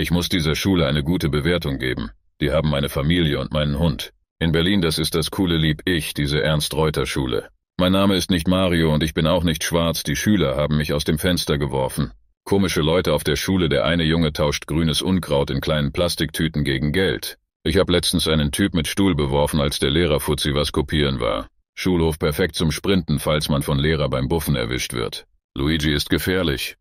Ich muss dieser Schule eine gute Bewertung geben. Die haben meine Familie und meinen Hund. In Berlin, das ist das coole Lieb Ich, diese Ernst-Reuter-Schule. Mein Name ist nicht Mario und ich bin auch nicht schwarz, die Schüler haben mich aus dem Fenster geworfen. Komische Leute auf der Schule, der eine Junge tauscht grünes Unkraut in kleinen Plastiktüten gegen Geld. Ich hab letztens einen Typ mit Stuhl beworfen, als der Lehrer Fuzzi was kopieren war. Schulhof perfekt zum Sprinten, falls man von Lehrer beim Buffen erwischt wird. Luigi ist gefährlich.